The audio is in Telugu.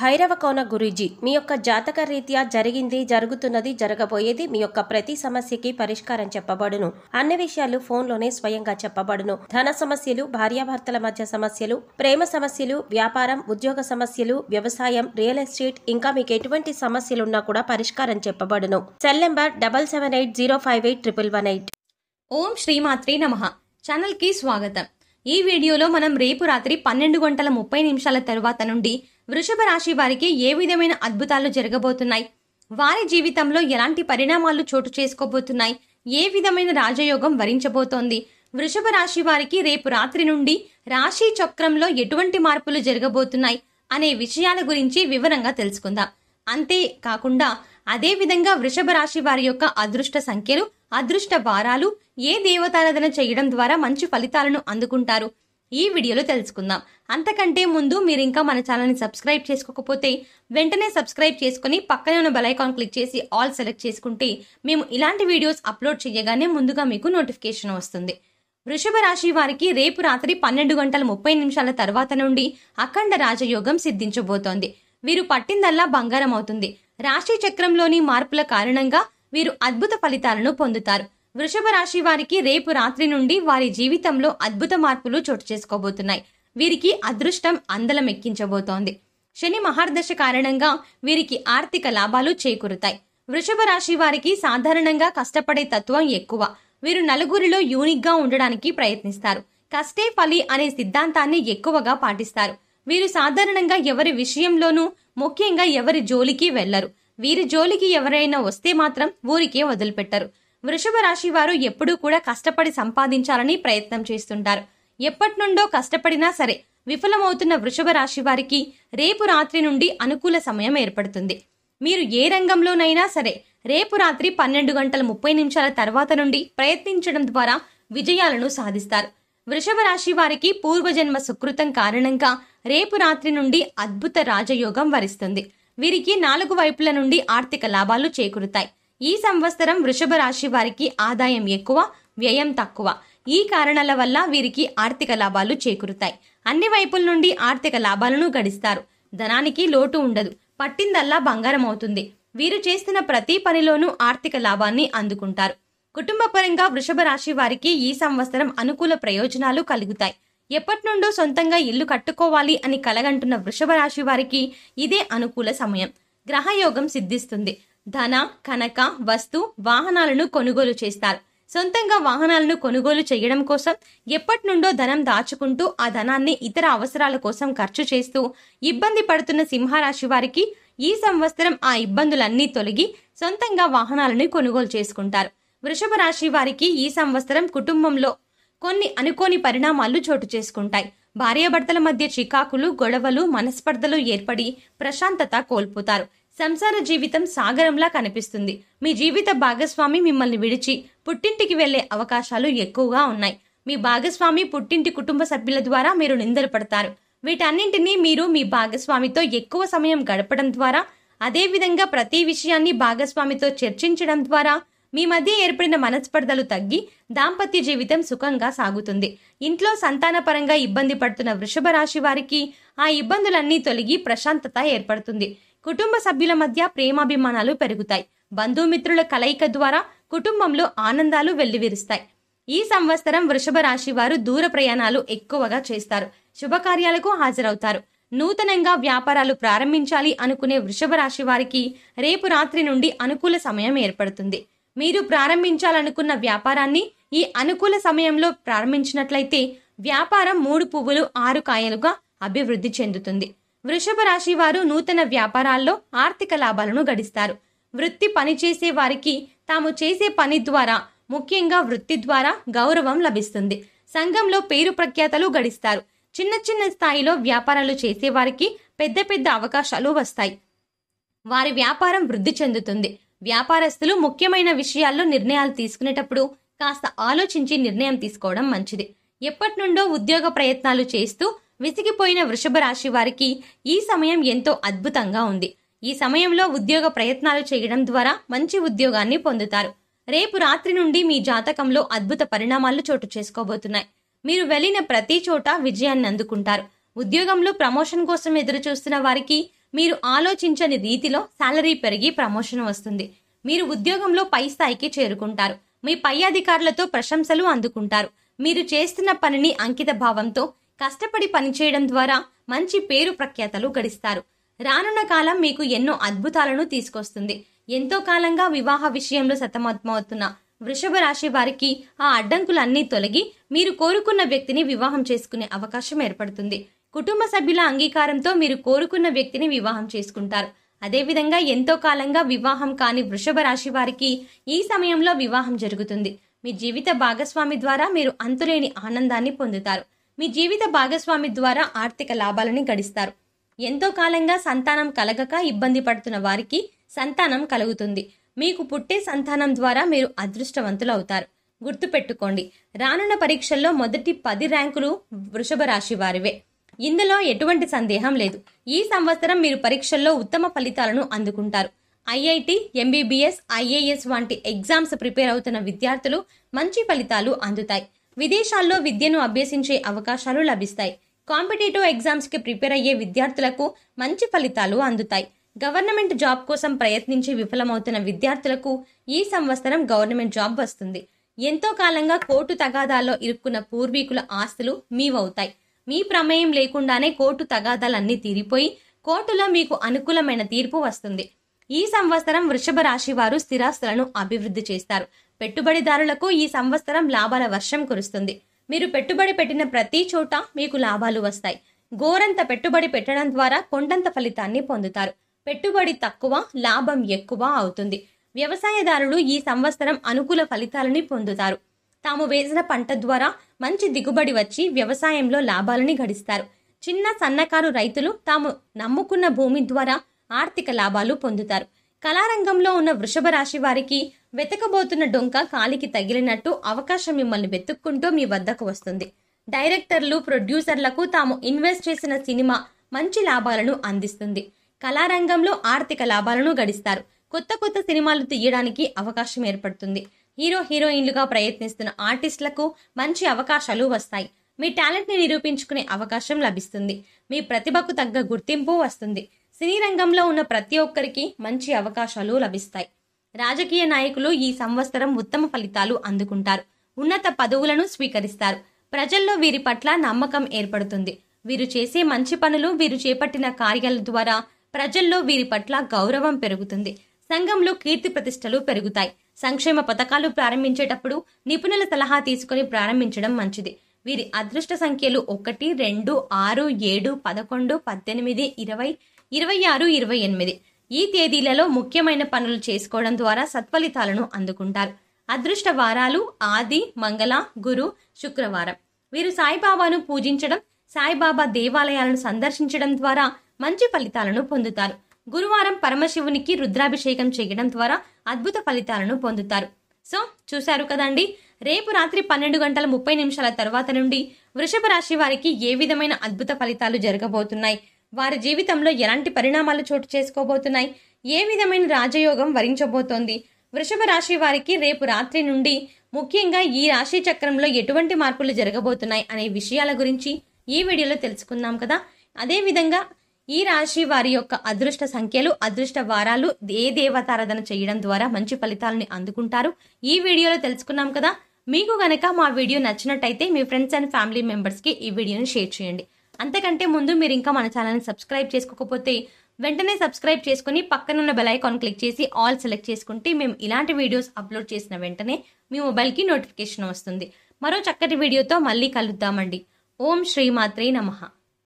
భైరవకోన గురూజీ మీ యొక్క జాతక రీత్యా జరిగింది జరుగుతున్నది జరగబోయేది మీ యొక్క ప్రతి సమస్యకి పరిష్కారం చెప్పబడును అన్ని విషయాలు ఫోన్లోనే స్వయంగా చెప్పబడును ధన సమస్యలు భార్యాభర్తల మధ్య సమస్యలు ప్రేమ సమస్యలు వ్యాపారం ఉద్యోగ సమస్యలు వ్యవసాయం రియల్ ఎస్టేట్ ఇంకా మీకు ఎటువంటి సమస్యలున్నా కూడా పరిష్కారం చెప్పబడును cell number double seven eight zero five eight triple one eight ఓం శ్రీమాత్రి నమ ఛానల్కి స్వాగతం ఈ వీడియోలో మనం రేపు రాత్రి పన్నెండు గంటల ముప్పై నిమిషాల తరువాత నుండి వృషభ రాశి వారికి ఏ విధమైన అద్భుతాలు జరగబోతున్నాయి వారి జీవితంలో ఎలాంటి పరిణామాలు చోటు చేసుకోబోతున్నాయి ఏ విధమైన రాజయోగం వరించబోతోంది వృషభ రాశి వారికి రేపు రాత్రి నుండి రాశి చక్రంలో ఎటువంటి మార్పులు జరగబోతున్నాయి అనే విషయాల గురించి వివరంగా తెలుసుకుందాం అంతే కాకుండా విధంగా వృషభ రాశి వారి యొక్క అదృష్ట సంఖ్యలు అదృష్ట వారాలు ఏ దేవతారాధన చేయడం ద్వారా మంచి ఫలితాలను అందుకుంటారు ఈ వీడియోలో తెలుసుకుందాం అంతకంటే ముందు మీరు ఇంకా మన ఛానల్ని సబ్స్క్రైబ్ చేసుకోకపోతే వెంటనే సబ్స్క్రైబ్ చేసుకుని పక్కనే ఉన్న బెలైకాన్ క్లిక్ చేసి ఆల్ సెలెక్ట్ చేసుకుంటే మేము ఇలాంటి వీడియోస్ అప్లోడ్ చేయగానే ముందుగా మీకు నోటిఫికేషన్ వస్తుంది వృషభ రాశి వారికి రేపు రాత్రి పన్నెండు గంటల ముప్పై నిమిషాల తర్వాత నుండి అఖండ రాజయోగం సిద్ధించబోతోంది వీరు పట్టిందల్లా బంగారం అవుతుంది రాశి చక్రంలోని మార్పుల కారణంగా వీరు అద్భుత ఫలితాలను పొందుతారు వృషభ రాశి వారికి రేపు రాత్రి నుండి వారి జీవితంలో అద్భుత మార్పులు చోటు చేసుకోబోతున్నాయి వీరికి అదృష్టం అందలం ఎక్కించబోతోంది శని మహార్దశ కారణంగా వీరికి ఆర్థిక లాభాలు చేకూరుతాయి వృషభ రాశి వారికి సాధారణంగా కష్టపడే తత్వం ఎక్కువ వీరు నలుగురిలో యూనిక్గా ఉండడానికి ప్రయత్నిస్తారు కష్టే ఫలి అనే సిద్ధాంతాన్ని ఎక్కువగా పాటిస్తారు వీరు సాధారణంగా ఎవరి విషయంలోనూ ముఖ్యంగా ఎవరి జోలికి వెళ్లరు వీరి జోలికి ఎవరైనా వస్తే మాత్రం ఊరికే వదిలిపెట్టరు వృషభ రాశి వారు ఎప్పుడూ కూడా కష్టపడి సంపాదించాలని ప్రయత్నం చేస్తుంటారు ఎప్పటి నుండో కష్టపడినా సరే విఫలమవుతున్న వృషభ రాశి వారికి రేపు రాత్రి నుండి అనుకూల సమయం ఏర్పడుతుంది మీరు ఏ రంగంలోనైనా సరే రేపు రాత్రి పన్నెండు గంటల ముప్పై నిమిషాల తర్వాత నుండి ప్రయత్నించడం ద్వారా విజయాలను సాధిస్తారు వృషభ రాశి వారికి పూర్వజన్మ సుకృతం కారణంగా రేపు రాత్రి నుండి అద్భుత రాజయోగం వరిస్తుంది వీరికి నాలుగు వైపుల నుండి ఆర్థిక లాభాలు చేకూరుతాయి ఈ సంవత్సరం వృషభ రాశి వారికి ఆదాయం ఎక్కువ వ్యయం తక్కువ ఈ కారణాల వల్ల వీరికి ఆర్థిక లాభాలు చేకూరుతాయి అన్ని వైపుల నుండి ఆర్థిక లాభాలను గడిస్తారు ధనానికి లోటు ఉండదు పట్టిందల్లా బంగారం అవుతుంది వీరు చేస్తున్న ప్రతి పనిలోనూ ఆర్థిక లాభాన్ని అందుకుంటారు కుటుంబపరంగా వృషభ రాశి వారికి ఈ సంవత్సరం అనుకూల ప్రయోజనాలు కలుగుతాయి ఎప్పటి నుండో సొంతంగా ఇల్లు కట్టుకోవాలి అని కలగంటున్న వృషభ రాశి వారికి ఇదే అనుకూల సమయం గ్రహయోగం సిద్ధిస్తుంది ధన కనక వస్తు వాహనాలను కొనుగోలు చేస్తారు సొంతంగా వాహనాలను కొనుగోలు చేయడం కోసం ఎప్పటి నుండో ధనం దాచుకుంటూ ఆ ధనాన్ని ఇతర అవసరాల కోసం ఖర్చు చేస్తూ ఇబ్బంది పడుతున్న సింహరాశి వారికి ఈ సంవత్సరం ఆ ఇబ్బందులన్నీ తొలగి సొంతంగా వాహనాలను కొనుగోలు చేసుకుంటారు వృషభ రాశి వారికి ఈ సంవత్సరం కుటుంబంలో కొన్ని అనుకోని పరిణామాలు చోటు చేసుకుంటాయి భార్యాభర్తల మధ్య చికాకులు గొడవలు మనస్పర్ధలు ఏర్పడి ప్రశాంతత కోల్పోతారు సంసార జీవితం సాగరంలా కనిపిస్తుంది మీ జీవిత భాగస్వామి మిమ్మల్ని విడిచి పుట్టింటికి వెళ్లే అవకాశాలు ఎక్కువగా ఉన్నాయి మీ భాగస్వామి పుట్టింటి కుటుంబ సభ్యుల ద్వారా మీరు నిందలు పడతారు వీటన్నింటినీ మీరు మీ భాగస్వామితో ఎక్కువ సమయం గడపడం ద్వారా అదేవిధంగా ప్రతి విషయాన్ని భాగస్వామితో చర్చించడం ద్వారా మీ మధ్య ఏర్పడిన మనస్పర్ధలు తగ్గి దాంపత్య జీవితం సుఖంగా సాగుతుంది ఇంట్లో సంతానపరంగా ఇబ్బంది పడుతున్న వృషభ రాశి వారికి ఆ ఇబ్బందులన్నీ తొలగి ప్రశాంతత ఏర్పడుతుంది కుటుంబ సభ్యుల మధ్య ప్రేమాభిమానాలు పెరుగుతాయి బంధుమిత్రుల కలయిక ద్వారా కుటుంబంలో ఆనందాలు వెల్లివిరుస్తాయి ఈ సంవత్సరం వృషభ రాశి వారు దూర ప్రయాణాలు ఎక్కువగా చేస్తారు శుభకార్యాలకు హాజరవుతారు నూతనంగా వ్యాపారాలు ప్రారంభించాలి అనుకునే వృషభ రాశి వారికి రేపు రాత్రి నుండి అనుకూల సమయం ఏర్పడుతుంది మీరు ప్రారంభించాలనుకున్న వ్యాపారాన్ని ఈ అనుకూల సమయంలో ప్రారంభించినట్లయితే వ్యాపారం మూడు పువ్వులు ఆరు కాయలుగా అభివృద్ధి చెందుతుంది వృషభ రాశి వారు నూతన వ్యాపారాల్లో ఆర్థిక లాభాలను గడిస్తారు వృత్తి పని చేసే వారికి తాము చేసే పని ద్వారా ముఖ్యంగా వృత్తి ద్వారా గౌరవం లభిస్తుంది సంఘంలో పేరు ప్రఖ్యాతలు గడిస్తారు చిన్న చిన్న స్థాయిలో వ్యాపారాలు చేసేవారికి పెద్ద పెద్ద అవకాశాలు వస్తాయి వారి వ్యాపారం వృద్ధి చెందుతుంది వ్యాపారస్తులు ముఖ్యమైన విషయాల్లో నిర్ణయాలు తీసుకునేటప్పుడు కాస్త ఆలోచించి నిర్ణయం తీసుకోవడం మంచిది ఎప్పటి నుండో ఉద్యోగ ప్రయత్నాలు చేస్తూ విసిగిపోయిన వృషభ రాశి వారికి ఈ సమయం ఎంతో అద్భుతంగా ఉంది ఈ సమయంలో ఉద్యోగ ప్రయత్నాలు చేయడం ద్వారా మంచి ఉద్యోగాన్ని పొందుతారు రేపు రాత్రి నుండి మీ జాతకంలో అద్భుత పరిణామాలు చోటు చేసుకోబోతున్నాయి మీరు వెళ్ళిన ప్రతి చోట విజయాన్ని అందుకుంటారు ఉద్యోగంలో ప్రమోషన్ కోసం ఎదురు చూస్తున్న వారికి మీరు ఆలోచించని రీతిలో శాలరీ పెరిగి ప్రమోషన్ వస్తుంది మీరు ఉద్యోగంలో పై స్థాయికి చేరుకుంటారు మీ పై అధికారులతో ప్రశంసలు అందుకుంటారు మీరు చేస్తున్న పనిని అంకిత భావంతో కష్టపడి పనిచేయడం ద్వారా మంచి పేరు ప్రఖ్యాతలు గడిస్తారు రానున్న కాలం మీకు ఎన్నో అద్భుతాలను తీసుకొస్తుంది ఎంతో కాలంగా వివాహ విషయంలో సతమతమవుతున్న వృషభ రాశి వారికి ఆ అడ్డంకులన్నీ తొలగి మీరు కోరుకున్న వ్యక్తిని వివాహం చేసుకునే అవకాశం ఏర్పడుతుంది కుటుంబ సభ్యుల అంగీకారంతో మీరు కోరుకున్న వ్యక్తిని వివాహం చేసుకుంటారు అదేవిధంగా ఎంతో కాలంగా వివాహం కాని వృషభ రాశి వారికి ఈ సమయంలో వివాహం జరుగుతుంది మీ జీవిత భాగస్వామి ద్వారా మీరు అంతులేని ఆనందాన్ని పొందుతారు మీ జీవిత భాగస్వామి ద్వారా ఆర్థిక లాభాలని గడిస్తారు ఎంతో కాలంగా సంతానం కలగక ఇబ్బంది పడుతున్న వారికి సంతానం కలుగుతుంది మీకు పుట్టే సంతానం ద్వారా మీరు అదృష్టవంతులు అవుతారు గుర్తుపెట్టుకోండి రానున్న పరీక్షల్లో మొదటి పది ర్యాంకులు వృషభ రాశి వారివే ఇందులో ఎటువంటి సందేహం లేదు ఈ సంవత్సరం మీరు పరీక్షల్లో ఉత్తమ ఫలితాలను అందుకుంటారు ఐఐటి ఎంబీబీఎస్ ఐఏఎస్ వంటి ఎగ్జామ్స్ ప్రిపేర్ అవుతున్న విద్యార్థులు మంచి ఫలితాలు అందుతాయి విదేశాల్లో విద్యను అభ్యసించే అవకాశాలు లభిస్తాయి కాంపిటేటివ్ ఎగ్జామ్స్కి ప్రిపేర్ అయ్యే విద్యార్థులకు మంచి ఫలితాలు అందుతాయి గవర్నమెంట్ జాబ్ కోసం ప్రయత్నించి విఫలమవుతున్న విద్యార్థులకు ఈ సంవత్సరం గవర్నమెంట్ జాబ్ వస్తుంది ఎంతో కాలంగా కోర్టు తగాదాల్లో ఇరుక్కున్న పూర్వీకుల ఆస్తులు మీవవుతాయి మీ ప్రమేయం లేకుండానే కోర్టు తగాదాలన్నీ తీరిపోయి కోర్టులో మీకు అనుకూలమైన తీర్పు వస్తుంది ఈ సంవత్సరం వృషభ రాశి వారు స్థిరాస్తులను అభివృద్ధి చేస్తారు పెట్టుబడిదారులకు ఈ సంవత్సరం లాభాల వర్షం కురుస్తుంది మీరు పెట్టుబడి పెట్టిన ప్రతి చోట మీకు లాభాలు వస్తాయి గోరంత పెట్టుబడి పెట్టడం ద్వారా కొండంత ఫలితాన్ని పొందుతారు పెట్టుబడి తక్కువ లాభం ఎక్కువ అవుతుంది వ్యవసాయదారులు ఈ సంవత్సరం అనుకూల ఫలితాలని పొందుతారు తాము వేసిన పంట ద్వారా మంచి దిగుబడి వచ్చి వ్యవసాయంలో లాభాలని గడిస్తారు చిన్న సన్నకారు రైతులు తాము నమ్ముకున్న భూమి ద్వారా ఆర్థిక లాభాలు పొందుతారు కళారంగంలో ఉన్న వృషభ రాశి వారికి వెతకబోతున్న డొంక కాలికి తగిలినట్టు అవకాశం మిమ్మల్ని వెతుక్కుంటూ మీ వద్దకు వస్తుంది డైరెక్టర్లు ప్రొడ్యూసర్లకు తాము ఇన్వెస్ట్ చేసిన సినిమా మంచి లాభాలను అందిస్తుంది కళారంగంలో ఆర్థిక లాభాలను గడిస్తారు కొత్త కొత్త సినిమాలు తీయడానికి అవకాశం ఏర్పడుతుంది హీరో హీరోయిన్లుగా ప్రయత్నిస్తున్న ఆర్టిస్టులకు మంచి అవకాశాలు వస్తాయి మీ టాలెంట్ని నిరూపించుకునే అవకాశం లభిస్తుంది మీ ప్రతిభకు తగ్గ గుర్తింపు వస్తుంది సినీ రంగంలో ఉన్న ప్రతి ఒక్కరికి మంచి అవకాశాలు లభిస్తాయి రాజకీయ నాయకులు ఈ సంవత్సరం ఉత్తమ ఫలితాలు అందుకుంటారు ఉన్నత పదవులను స్వీకరిస్తారు ప్రజల్లో వీరి పట్ల నమ్మకం ఏర్పడుతుంది వీరు చేసే మంచి పనులు వీరు చేపట్టిన కార్యాల ద్వారా ప్రజల్లో వీరి పట్ల గౌరవం పెరుగుతుంది సంఘంలో కీర్తి ప్రతిష్టలు పెరుగుతాయి సంక్షేమ పథకాలు ప్రారంభించేటప్పుడు నిపుణుల సలహా తీసుకుని ప్రారంభించడం మంచిది వీరి అదృష్ట సంఖ్యలు ఒకటి రెండు ఆరు ఏడు పదకొండు పద్దెనిమిది ఇరవై ఇరవై ఆరు ఇరవై ఎనిమిది ఈ తేదీలలో ముఖ్యమైన పనులు చేసుకోవడం ద్వారా సత్ఫలితాలను అందుకుంటారు అదృష్ట వారాలు ఆది మంగళ గురు శుక్రవారం వీరు సాయిబాబాను పూజించడం సాయిబాబా దేవాలయాలను సందర్శించడం ద్వారా మంచి ఫలితాలను పొందుతారు గురువారం పరమశివునికి రుద్రాభిషేకం చేయడం ద్వారా అద్భుత ఫలితాలను పొందుతారు సో చూశారు కదండి రేపు రాత్రి పన్నెండు గంటల ముప్పై నిమిషాల తర్వాత నుండి వృషభ రాశి వారికి ఏ విధమైన అద్భుత ఫలితాలు జరగబోతున్నాయి వారి జీవితంలో ఎలాంటి పరిణామాలు చోటు చేసుకోబోతున్నాయి ఏ విధమైన రాజయోగం వరించబోతోంది వృషభ రాశి వారికి రేపు రాత్రి నుండి ముఖ్యంగా ఈ రాశి చక్రంలో ఎటువంటి మార్పులు జరగబోతున్నాయి అనే విషయాల గురించి ఈ వీడియోలో తెలుసుకుందాం కదా అదేవిధంగా ఈ రాశి వారి యొక్క అదృష్ట సంఖ్యలు అదృష్ట వారాలు ఏ దేవతారాధన చేయడం ద్వారా మంచి ఫలితాలని అందుకుంటారు ఈ వీడియోలో తెలుసుకున్నాం కదా మీకు గనక మా వీడియో నచ్చినట్టయితే మీ ఫ్రెండ్స్ అండ్ ఫ్యామిలీ మెంబర్స్కి ఈ వీడియోని షేర్ చేయండి అంతకంటే ముందు మీరు ఇంకా మన ఛానల్ని సబ్స్క్రైబ్ చేసుకోకపోతే వెంటనే సబ్స్క్రైబ్ చేసుకుని పక్కనున్న బెలైకాన్ క్లిక్ చేసి ఆల్ సెలెక్ట్ చేసుకుంటే మేము ఇలాంటి వీడియోస్ అప్లోడ్ చేసిన వెంటనే మీ మొబైల్కి నోటిఫికేషన్ వస్తుంది మరో చక్కటి వీడియోతో మళ్ళీ కలుద్దామండి ఓం శ్రీమాత్రే నమః